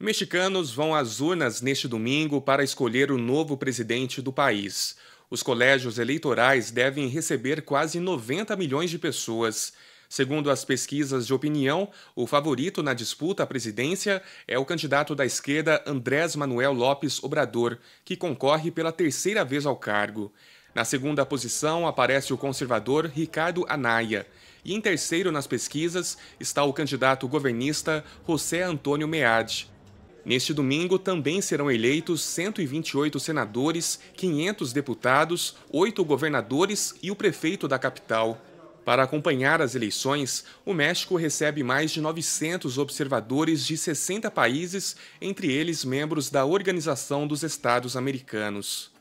Mexicanos vão às urnas neste domingo para escolher o novo presidente do país. Os colégios eleitorais devem receber quase 90 milhões de pessoas. Segundo as pesquisas de opinião, o favorito na disputa à presidência é o candidato da esquerda Andrés Manuel Lopes Obrador, que concorre pela terceira vez ao cargo. Na segunda posição aparece o conservador Ricardo Anaya. E em terceiro nas pesquisas está o candidato governista José Antônio Meade. Neste domingo também serão eleitos 128 senadores, 500 deputados, 8 governadores e o prefeito da capital. Para acompanhar as eleições, o México recebe mais de 900 observadores de 60 países, entre eles membros da Organização dos Estados Americanos.